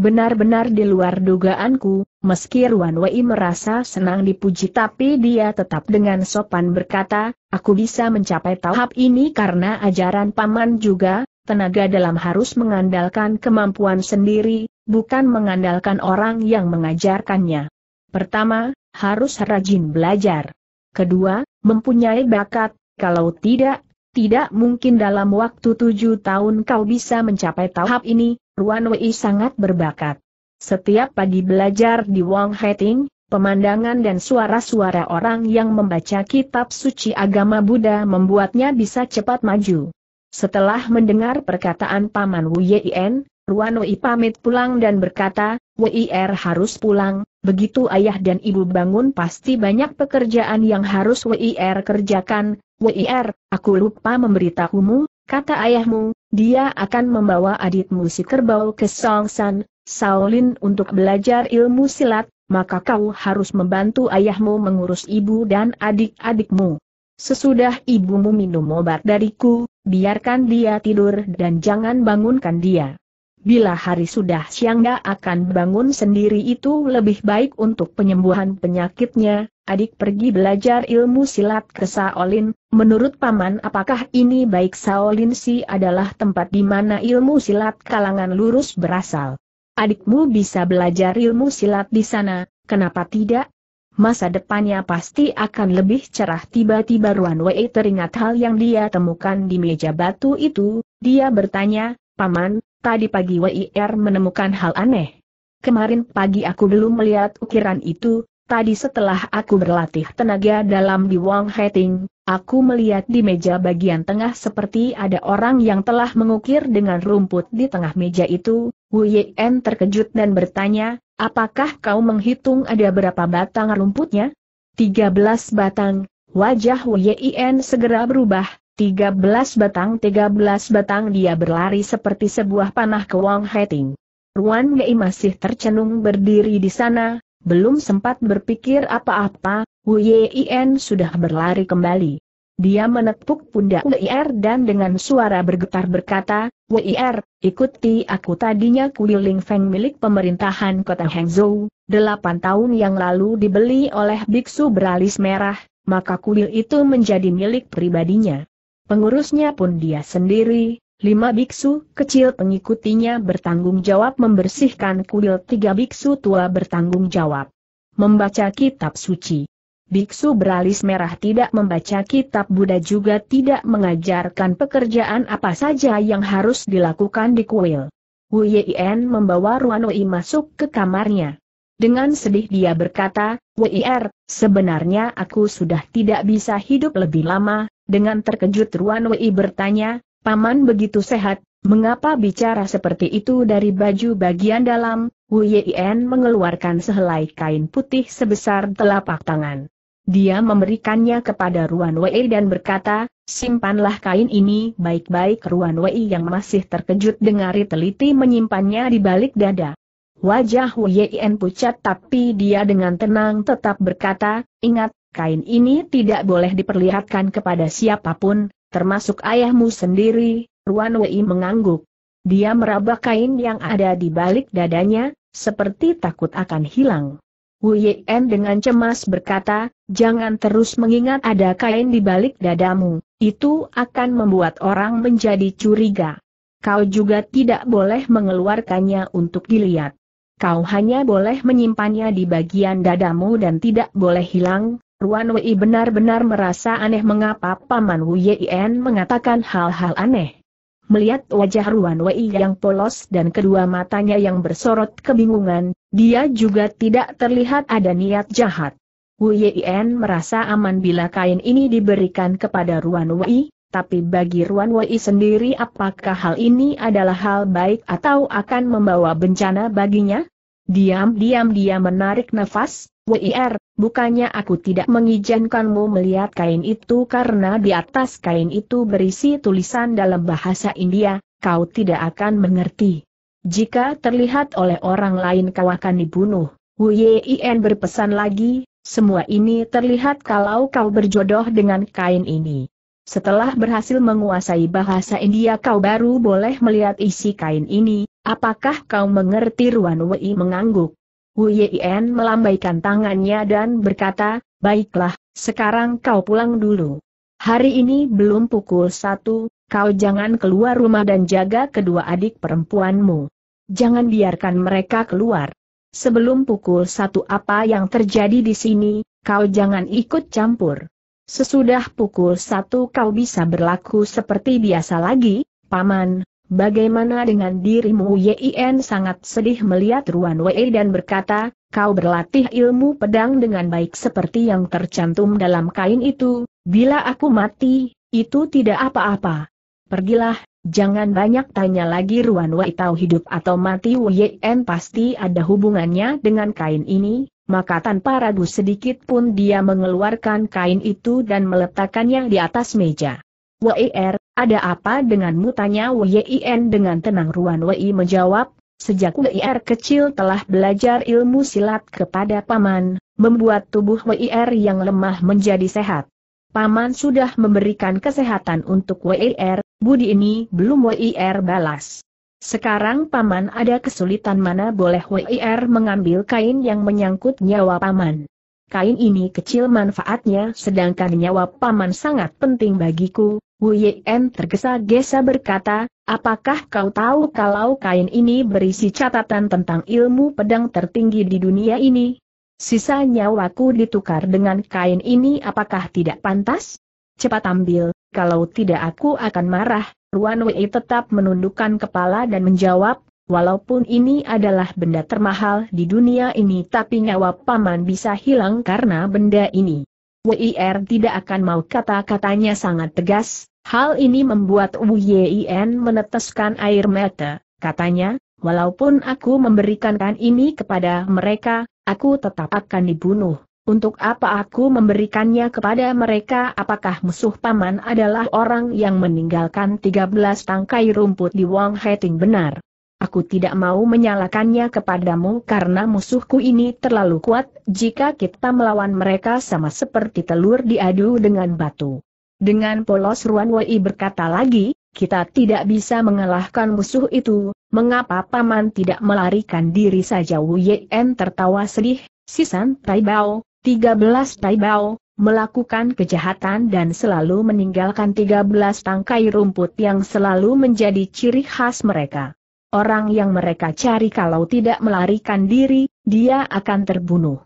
Benar-benar di luar dugaanku, Meski Ruan Wei merasa senang dipuji tapi dia tetap dengan sopan berkata, aku bisa mencapai tahap ini karena ajaran paman juga, tenaga dalam harus mengandalkan kemampuan sendiri, bukan mengandalkan orang yang mengajarkannya. Pertama, harus rajin belajar. Kedua, mempunyai bakat, kalau tidak, tidak mungkin dalam waktu tujuh tahun kau bisa mencapai tahap ini, Ruan Wei sangat berbakat. Setiap pagi belajar di Wang Heting, pemandangan dan suara-suara orang yang membaca kitab suci agama Buddha membuatnya bisa cepat maju. Setelah mendengar perkataan Paman Wu Yien, Ruanoi pamit pulang dan berkata, WIR er harus pulang, begitu ayah dan ibu bangun pasti banyak pekerjaan yang harus WIR er kerjakan, WIR, er, aku lupa memberitahumu, kata ayahmu, dia akan membawa adikmu si kerbau ke Songsan, Saulin untuk belajar ilmu silat, maka kau harus membantu ayahmu mengurus ibu dan adik-adikmu. Sesudah ibumu minum obat dariku, biarkan dia tidur dan jangan bangunkan dia. Bila hari sudah siang dia akan bangun sendiri itu lebih baik untuk penyembuhan penyakitnya, adik pergi belajar ilmu silat ke Saolin, menurut paman apakah ini baik Saolin si adalah tempat di mana ilmu silat kalangan lurus berasal. Adikmu bisa belajar ilmu silat di sana, kenapa tidak? Masa depannya pasti akan lebih cerah tiba-tiba Ruan Wei teringat hal yang dia temukan di meja batu itu, dia bertanya, Paman, tadi pagi Wei Er menemukan hal aneh. Kemarin pagi aku belum melihat ukiran itu, tadi setelah aku berlatih tenaga dalam di Wang Heting, aku melihat di meja bagian tengah seperti ada orang yang telah mengukir dengan rumput di tengah meja itu, Wu Yen terkejut dan bertanya, apakah kau menghitung ada berapa batang rumputnya? 13 batang, wajah Wu Yen segera berubah, 13 batang 13 batang dia berlari seperti sebuah panah ke Wang Heting. Ruan Wei masih tercenung berdiri di sana, belum sempat berpikir apa-apa, Wu Yen sudah berlari kembali. Dia menepuk pundak WIR er dan dengan suara bergetar berkata, WIR, er, ikuti aku tadinya Kuiling Feng milik pemerintahan kota Hangzhou, delapan tahun yang lalu dibeli oleh biksu beralis merah, maka kuil itu menjadi milik pribadinya. Pengurusnya pun dia sendiri, lima biksu kecil pengikutinya bertanggung jawab membersihkan kuil tiga biksu tua bertanggung jawab membaca kitab suci. Biksu beralis merah tidak membaca kitab Buddha juga tidak mengajarkan pekerjaan apa saja yang harus dilakukan di kuil. Wu Yien membawa Wei masuk ke kamarnya. Dengan sedih dia berkata, Wir, sebenarnya aku sudah tidak bisa hidup lebih lama, dengan terkejut Wei bertanya, Paman begitu sehat, mengapa bicara seperti itu dari baju bagian dalam, Wu Yien mengeluarkan sehelai kain putih sebesar telapak tangan. Dia memberikannya kepada Ruan Wei dan berkata, simpanlah kain ini baik-baik Ruan Wei yang masih terkejut dengar teliti menyimpannya di balik dada. Wajah Wien pucat tapi dia dengan tenang tetap berkata, ingat, kain ini tidak boleh diperlihatkan kepada siapapun, termasuk ayahmu sendiri, Ruan Wei mengangguk. Dia meraba kain yang ada di balik dadanya, seperti takut akan hilang. Wu Yen dengan cemas berkata, jangan terus mengingat ada kain di balik dadamu, itu akan membuat orang menjadi curiga. Kau juga tidak boleh mengeluarkannya untuk dilihat. Kau hanya boleh menyimpannya di bagian dadamu dan tidak boleh hilang. Ruan Wei benar-benar merasa aneh mengapa Paman Wu Yen mengatakan hal-hal aneh. Melihat wajah Ruan Wei yang polos dan kedua matanya yang bersorot kebingungan, dia juga tidak terlihat ada niat jahat. Wu Yien merasa aman bila kain ini diberikan kepada Ruan Wei, tapi bagi Ruan Wei sendiri apakah hal ini adalah hal baik atau akan membawa bencana baginya? Diam-diam dia menarik nafas, WIR, bukannya aku tidak mengizinkanmu melihat kain itu karena di atas kain itu berisi tulisan dalam bahasa India, kau tidak akan mengerti. Jika terlihat oleh orang lain kau akan dibunuh. Wu Yien berpesan lagi, semua ini terlihat kalau kau berjodoh dengan kain ini. Setelah berhasil menguasai bahasa India kau baru boleh melihat isi kain ini, apakah kau mengerti Ruan Wei mengangguk? Wu Yien melambaikan tangannya dan berkata, baiklah, sekarang kau pulang dulu. Hari ini belum pukul satu, Kau jangan keluar rumah dan jaga kedua adik perempuanmu. Jangan biarkan mereka keluar. Sebelum pukul satu apa yang terjadi di sini, kau jangan ikut campur. Sesudah pukul satu kau bisa berlaku seperti biasa lagi, Paman, bagaimana dengan dirimu? Yin sangat sedih melihat Ruan Wei dan berkata, kau berlatih ilmu pedang dengan baik seperti yang tercantum dalam kain itu, bila aku mati, itu tidak apa-apa. Pergilah, jangan banyak tanya lagi Ruan Wei tahu hidup atau mati Yen pasti ada hubungannya dengan kain ini, maka tanpa ragu sedikit pun dia mengeluarkan kain itu dan meletakkannya di atas meja. Wier, ada apa denganmu tanya Yen dengan tenang Ruan Wei menjawab, sejak Wier kecil telah belajar ilmu silat kepada paman, membuat tubuh Wier yang lemah menjadi sehat. Paman sudah memberikan kesehatan untuk WIR, er, Budi ini belum WIR balas. Sekarang paman ada kesulitan mana boleh WIR mengambil kain yang menyangkut nyawa paman. Kain ini kecil manfaatnya sedangkan nyawa paman sangat penting bagiku. Wuyen tergesa-gesa berkata, apakah kau tahu kalau kain ini berisi catatan tentang ilmu pedang tertinggi di dunia ini? Sisa nyawaku ditukar dengan kain ini apakah tidak pantas? Cepat ambil, kalau tidak aku akan marah, Ruan Wei tetap menundukkan kepala dan menjawab, walaupun ini adalah benda termahal di dunia ini tapi nyawa paman bisa hilang karena benda ini. Wei Er tidak akan mau kata-katanya sangat tegas, hal ini membuat Wu WIN meneteskan air mata, katanya, walaupun aku memberikan ini kepada mereka, aku tetap akan dibunuh. Untuk apa aku memberikannya kepada mereka apakah musuh paman adalah orang yang meninggalkan 13 tangkai rumput di Wang Heting benar? Aku tidak mau menyalakannya kepadamu karena musuhku ini terlalu kuat, jika kita melawan mereka sama seperti telur diadu dengan batu. Dengan polos Ruan Wei berkata lagi, kita tidak bisa mengalahkan musuh itu, mengapa paman tidak melarikan diri saja Wu Yen tertawa sedih, Sisan Tai Bao, 13 Taibao, melakukan kejahatan dan selalu meninggalkan 13 tangkai rumput yang selalu menjadi ciri khas mereka. Orang yang mereka cari kalau tidak melarikan diri, dia akan terbunuh.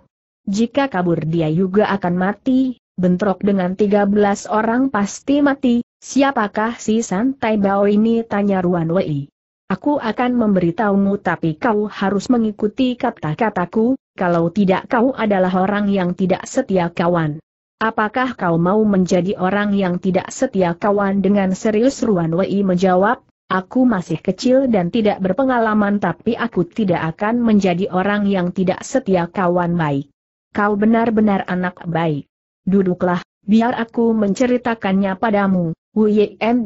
Jika kabur dia juga akan mati, bentrok dengan 13 orang pasti mati, siapakah si Tai Bao ini tanya Ruan Wei. Aku akan memberitahumu tapi kau harus mengikuti kata-kataku, kalau tidak kau adalah orang yang tidak setia kawan. Apakah kau mau menjadi orang yang tidak setia kawan dengan serius Ruan Wei menjawab, aku masih kecil dan tidak berpengalaman tapi aku tidak akan menjadi orang yang tidak setia kawan baik. Kau benar-benar anak baik. Duduklah, biar aku menceritakannya padamu. Wu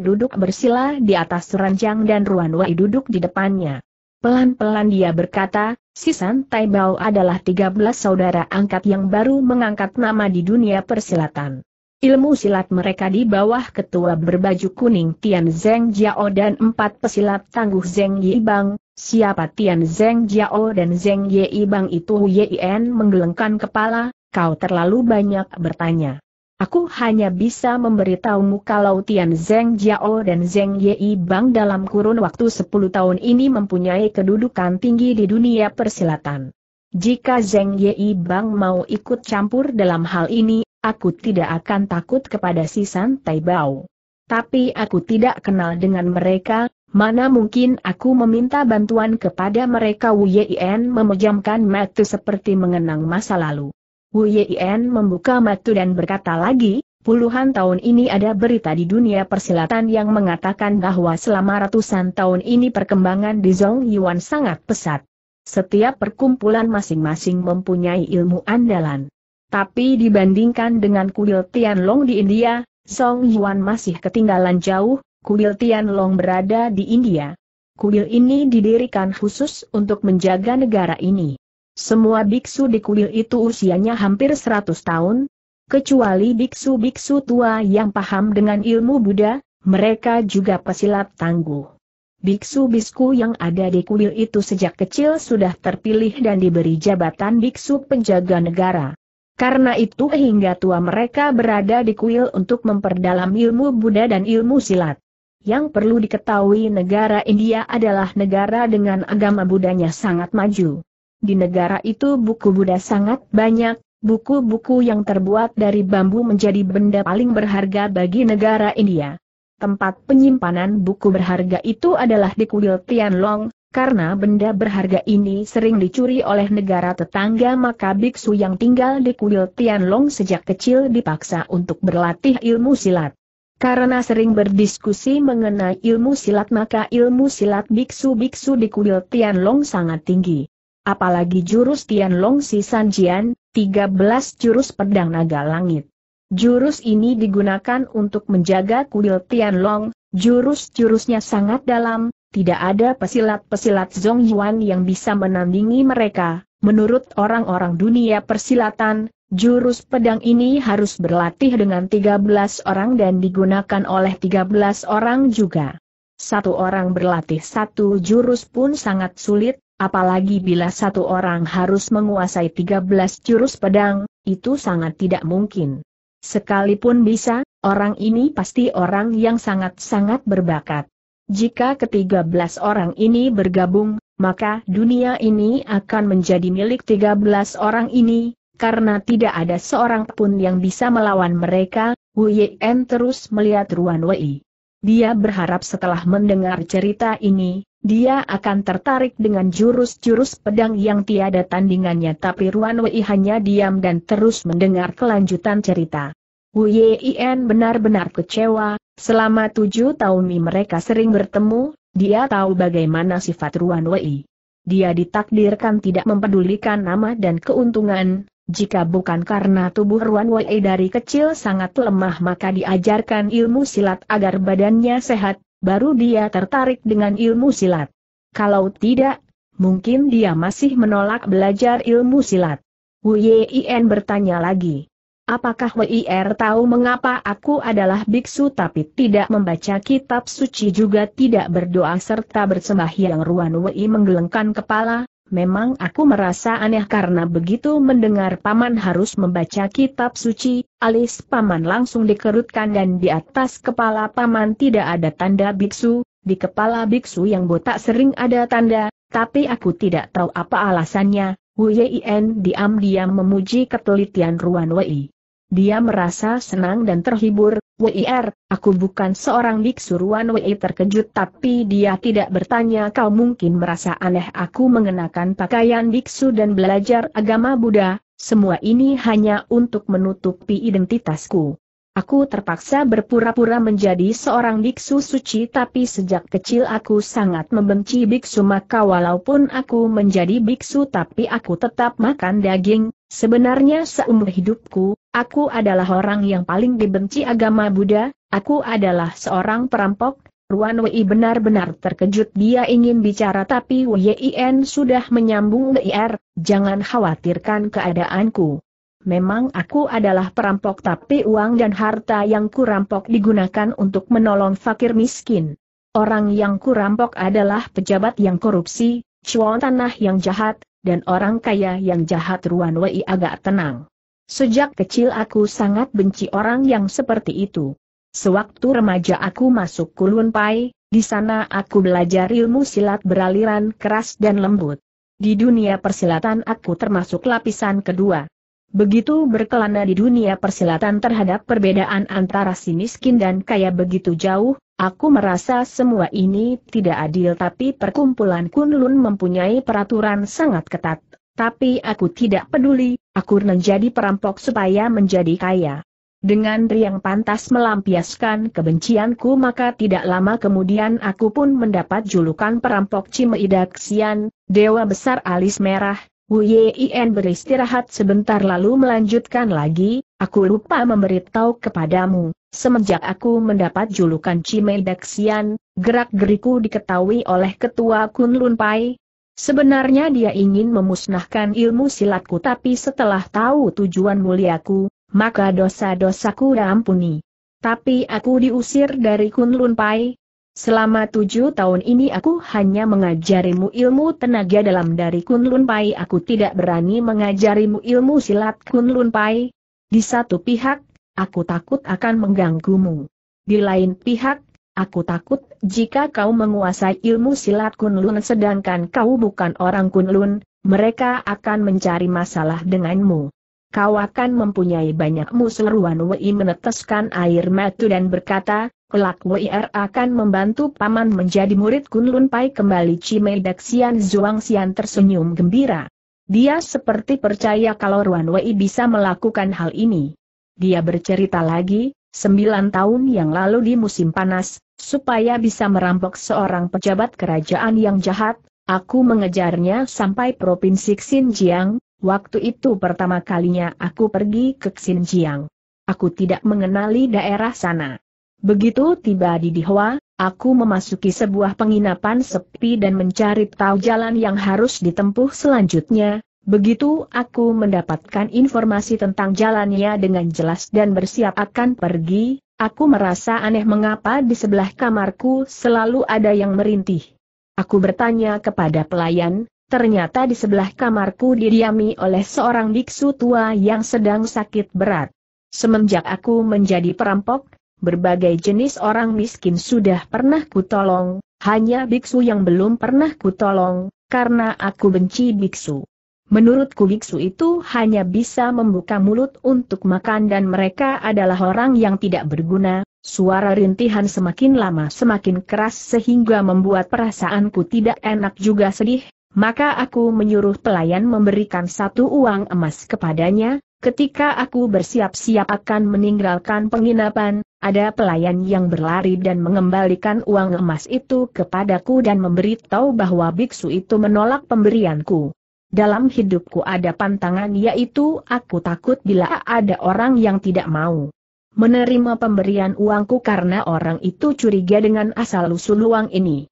duduk bersila di atas ranjang dan Ruan Wei duduk di depannya. Pelan-pelan dia berkata, Sisan Taibao adalah 13 saudara angkat yang baru mengangkat nama di dunia persilatan. Ilmu silat mereka di bawah ketua berbaju kuning Tian Zeng Jiao dan empat pesilat tangguh Zeng Yibang. Siapa Tian Zeng Jiao dan Zeng Yibang itu Yien menggelengkan kepala, kau terlalu banyak bertanya. Aku hanya bisa memberitahumu kalau Tian Zeng Jiao dan Zeng Yi Bang dalam kurun waktu 10 tahun ini mempunyai kedudukan tinggi di dunia persilatan. Jika Zeng Yi Bang mau ikut campur dalam hal ini, aku tidak akan takut kepada si San Tai Bao. Tapi aku tidak kenal dengan mereka, mana mungkin aku meminta bantuan kepada mereka Wu Yien memejamkan mata seperti mengenang masa lalu. Wu Yien membuka mata dan berkata lagi, puluhan tahun ini ada berita di dunia persilatan yang mengatakan bahwa selama ratusan tahun ini perkembangan di Zhong Yuan sangat pesat. Setiap perkumpulan masing-masing mempunyai ilmu andalan. Tapi dibandingkan dengan kuil Tianlong di India, Zhong Yuan masih ketinggalan jauh, kuil Tianlong berada di India. Kuil ini didirikan khusus untuk menjaga negara ini. Semua biksu di kuil itu usianya hampir 100 tahun, kecuali biksu-biksu tua yang paham dengan ilmu Buddha, mereka juga pesilat tangguh. Biksu biksu yang ada di kuil itu sejak kecil sudah terpilih dan diberi jabatan biksu penjaga negara. Karena itu hingga tua mereka berada di kuil untuk memperdalam ilmu Buddha dan ilmu silat. Yang perlu diketahui negara India adalah negara dengan agama Budha-nya sangat maju. Di negara itu buku Buddha sangat banyak, buku-buku yang terbuat dari bambu menjadi benda paling berharga bagi negara India. Tempat penyimpanan buku berharga itu adalah di kuil Tianlong, karena benda berharga ini sering dicuri oleh negara tetangga maka biksu yang tinggal di kuil Tianlong sejak kecil dipaksa untuk berlatih ilmu silat. Karena sering berdiskusi mengenai ilmu silat maka ilmu silat biksu-biksu di kuil Tianlong sangat tinggi apalagi jurus Tianlong Sisanjian, 13 jurus pedang naga langit. Jurus ini digunakan untuk menjaga kuil Tianlong, jurus-jurusnya sangat dalam, tidak ada pesilat-pesilat Zhong Yuan yang bisa menandingi mereka. Menurut orang-orang dunia persilatan, jurus pedang ini harus berlatih dengan 13 orang dan digunakan oleh 13 orang juga. Satu orang berlatih satu jurus pun sangat sulit, Apalagi bila satu orang harus menguasai 13 jurus pedang, itu sangat tidak mungkin. Sekalipun bisa, orang ini pasti orang yang sangat-sangat berbakat. Jika ketiga belas orang ini bergabung, maka dunia ini akan menjadi milik tiga belas orang ini, karena tidak ada seorang pun yang bisa melawan mereka, Wu Yen terus melihat Ruan Wei. Dia berharap setelah mendengar cerita ini, dia akan tertarik dengan jurus-jurus pedang yang tiada tandingannya tapi Ruan Wei hanya diam dan terus mendengar kelanjutan cerita. Wu Yin benar-benar kecewa, selama tujuh tahun ini mereka sering bertemu, dia tahu bagaimana sifat Ruan Wei. Dia ditakdirkan tidak mempedulikan nama dan keuntungan, jika bukan karena tubuh Ruan Wei dari kecil sangat lemah maka diajarkan ilmu silat agar badannya sehat, baru dia tertarik dengan ilmu silat. Kalau tidak, mungkin dia masih menolak belajar ilmu silat. Yien bertanya lagi. Apakah Wir tahu mengapa aku adalah biksu tapi tidak membaca kitab suci juga tidak berdoa serta bersembahyang Ruan Wei menggelengkan kepala? Memang aku merasa aneh karena begitu mendengar paman harus membaca kitab suci, alis paman langsung dikerutkan dan di atas kepala paman tidak ada tanda biksu, di kepala biksu yang botak sering ada tanda, tapi aku tidak tahu apa alasannya. Wu Yien diam-diam memuji ketelitian Ruan Wei. Dia merasa senang dan terhibur, WIR, er, aku bukan seorang biksu biksuruan WI terkejut tapi dia tidak bertanya kau mungkin merasa aneh aku mengenakan pakaian biksu dan belajar agama Buddha, semua ini hanya untuk menutupi identitasku. Aku terpaksa berpura-pura menjadi seorang biksu suci tapi sejak kecil aku sangat membenci biksu maka walaupun aku menjadi biksu tapi aku tetap makan daging, sebenarnya seumur hidupku, Aku adalah orang yang paling dibenci agama Buddha, aku adalah seorang perampok, Ruan Wei benar-benar terkejut dia ingin bicara tapi Wei Wien sudah menyambung Ir, e jangan khawatirkan keadaanku. Memang aku adalah perampok tapi uang dan harta yang kurampok digunakan untuk menolong fakir miskin. Orang yang kurampok adalah pejabat yang korupsi, cuan tanah yang jahat, dan orang kaya yang jahat Ruan Wei agak tenang. Sejak kecil aku sangat benci orang yang seperti itu. Sewaktu remaja aku masuk Kulun Pai, di sana aku belajar ilmu silat beraliran keras dan lembut. Di dunia persilatan aku termasuk lapisan kedua. Begitu berkelana di dunia persilatan terhadap perbedaan antara si miskin dan kaya begitu jauh, aku merasa semua ini tidak adil tapi perkumpulan Kunlun mempunyai peraturan sangat ketat. Tapi aku tidak peduli, Aku menjadi perampok supaya menjadi kaya. Dengan riang pantas melampiaskan kebencianku maka tidak lama kemudian aku pun mendapat julukan perampok Cimeidaksian, Dewa Besar Alis Merah, Wien beristirahat sebentar lalu melanjutkan lagi, aku lupa memberitahu kepadamu, semenjak aku mendapat julukan Cimeidaksian, gerak-geriku diketahui oleh ketua Kunlun Pai, Sebenarnya dia ingin memusnahkan ilmu silatku tapi setelah tahu tujuan muliaku, maka dosa-dosaku ampuni. Tapi aku diusir dari Kunlun Pai. Selama tujuh tahun ini aku hanya mengajarimu ilmu tenaga dalam dari Kunlun Pai. Aku tidak berani mengajarimu ilmu silat Kunlun Pai. Di satu pihak, aku takut akan mengganggumu. Di lain pihak, Aku takut, jika kau menguasai ilmu silat kunlun sedangkan kau bukan orang kunlun, mereka akan mencari masalah denganmu. Kau akan mempunyai banyak musuh Ruan Wei meneteskan air mata dan berkata, kelak Wei Er akan membantu paman menjadi murid Kunlun Pai kembali Cimei Daxian Zhuang Xian tersenyum gembira. Dia seperti percaya kalau Ruan Wei bisa melakukan hal ini. Dia bercerita lagi, sembilan tahun yang lalu di musim panas, Supaya bisa merampok seorang pejabat kerajaan yang jahat, aku mengejarnya sampai Provinsi Xinjiang, waktu itu pertama kalinya aku pergi ke Xinjiang. Aku tidak mengenali daerah sana. Begitu tiba di Dihua, Aku memasuki sebuah penginapan sepi dan mencari tahu jalan yang harus ditempuh selanjutnya. Begitu aku mendapatkan informasi tentang jalannya dengan jelas dan bersiap akan pergi, Aku merasa aneh mengapa di sebelah kamarku selalu ada yang merintih. Aku bertanya kepada pelayan, ternyata di sebelah kamarku didiami oleh seorang biksu tua yang sedang sakit berat. Semenjak aku menjadi perampok, berbagai jenis orang miskin sudah pernah kutolong, hanya biksu yang belum pernah kutolong, karena aku benci biksu. Menurutku biksu itu hanya bisa membuka mulut untuk makan dan mereka adalah orang yang tidak berguna. Suara rintihan semakin lama semakin keras sehingga membuat perasaanku tidak enak juga sedih. Maka aku menyuruh pelayan memberikan satu uang emas kepadanya. Ketika aku bersiap-siap akan meninggalkan penginapan, ada pelayan yang berlari dan mengembalikan uang emas itu kepadaku dan memberitahu bahwa biksu itu menolak pemberianku. Dalam hidupku ada pantangan yaitu aku takut bila ada orang yang tidak mau menerima pemberian uangku karena orang itu curiga dengan asal-usul uang ini.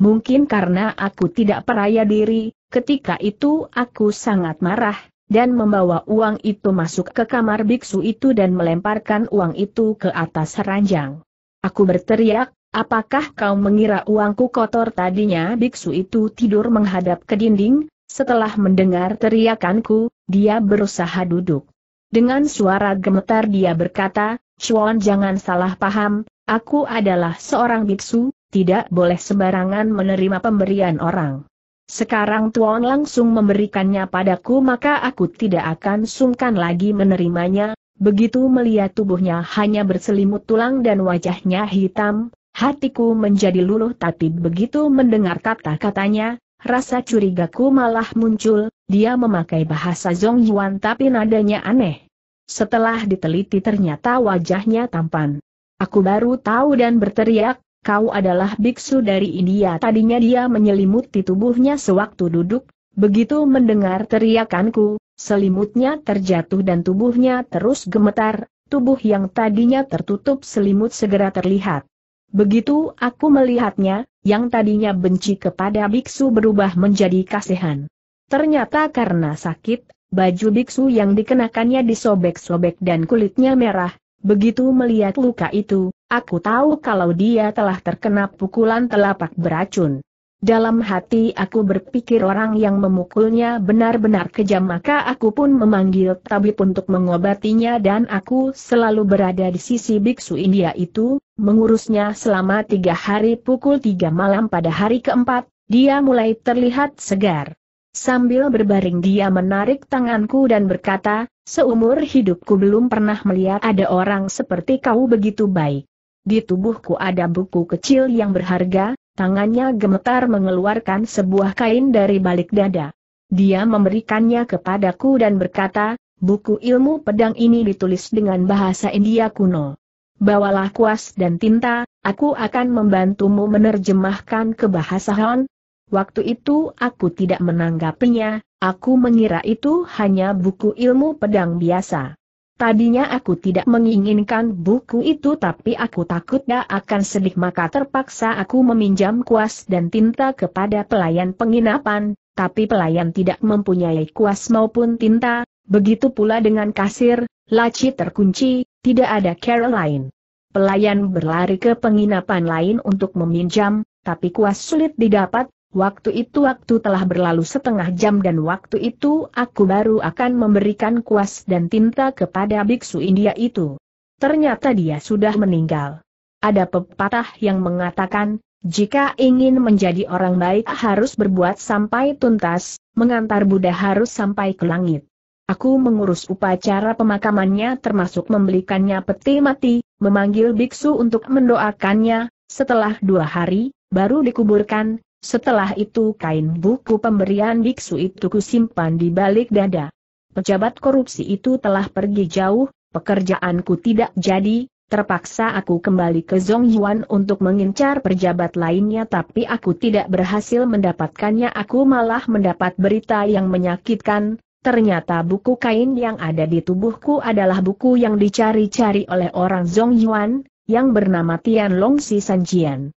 Mungkin karena aku tidak peraya diri, ketika itu aku sangat marah, dan membawa uang itu masuk ke kamar biksu itu dan melemparkan uang itu ke atas ranjang. Aku berteriak, apakah kau mengira uangku kotor tadinya biksu itu tidur menghadap ke dinding, setelah mendengar teriakanku, dia berusaha duduk. Dengan suara gemetar dia berkata, Chuan jangan salah paham, aku adalah seorang biksu, tidak boleh sembarangan menerima pemberian orang. Sekarang Tuan langsung memberikannya padaku maka aku tidak akan sungkan lagi menerimanya, begitu melihat tubuhnya hanya berselimut tulang dan wajahnya hitam, hatiku menjadi luluh tapi begitu mendengar kata-katanya, Rasa curigaku malah muncul, dia memakai bahasa Zhong Yuan tapi nadanya aneh. Setelah diteliti ternyata wajahnya tampan. Aku baru tahu dan berteriak, kau adalah biksu dari India. Tadinya dia menyelimuti tubuhnya sewaktu duduk, begitu mendengar teriakanku, selimutnya terjatuh dan tubuhnya terus gemetar, tubuh yang tadinya tertutup selimut segera terlihat. Begitu aku melihatnya, yang tadinya benci kepada biksu berubah menjadi kasihan. Ternyata karena sakit, baju biksu yang dikenakannya disobek-sobek dan kulitnya merah, begitu melihat luka itu, aku tahu kalau dia telah terkena pukulan telapak beracun. Dalam hati aku berpikir orang yang memukulnya benar-benar kejam maka aku pun memanggil tabib untuk mengobatinya dan aku selalu berada di sisi biksu India itu, mengurusnya selama tiga hari pukul tiga malam pada hari keempat, dia mulai terlihat segar. Sambil berbaring dia menarik tanganku dan berkata, seumur hidupku belum pernah melihat ada orang seperti kau begitu baik. Di tubuhku ada buku kecil yang berharga, Tangannya gemetar mengeluarkan sebuah kain dari balik dada. Dia memberikannya kepadaku dan berkata, buku ilmu pedang ini ditulis dengan bahasa India kuno. Bawalah kuas dan tinta, aku akan membantumu menerjemahkan ke bahasa Han. Waktu itu aku tidak menanggapinya, aku mengira itu hanya buku ilmu pedang biasa. Tadinya aku tidak menginginkan buku itu tapi aku takutnya akan sedih maka terpaksa aku meminjam kuas dan tinta kepada pelayan penginapan, tapi pelayan tidak mempunyai kuas maupun tinta, begitu pula dengan kasir, laci terkunci, tidak ada lain. Pelayan berlari ke penginapan lain untuk meminjam, tapi kuas sulit didapat, Waktu itu waktu telah berlalu setengah jam dan waktu itu aku baru akan memberikan kuas dan tinta kepada biksu India itu. Ternyata dia sudah meninggal. Ada pepatah yang mengatakan, jika ingin menjadi orang baik harus berbuat sampai tuntas, mengantar Buddha harus sampai ke langit. Aku mengurus upacara pemakamannya termasuk membelikannya peti mati, memanggil biksu untuk mendoakannya, setelah dua hari, baru dikuburkan, setelah itu kain buku pemberian biksu itu kusimpan di balik dada. Pejabat korupsi itu telah pergi jauh, pekerjaanku tidak jadi, terpaksa aku kembali ke Zongyuan untuk mengincar pejabat lainnya tapi aku tidak berhasil mendapatkannya aku malah mendapat berita yang menyakitkan, ternyata buku kain yang ada di tubuhku adalah buku yang dicari-cari oleh orang Zongyuan, yang bernama Tian Longsi Sanjian.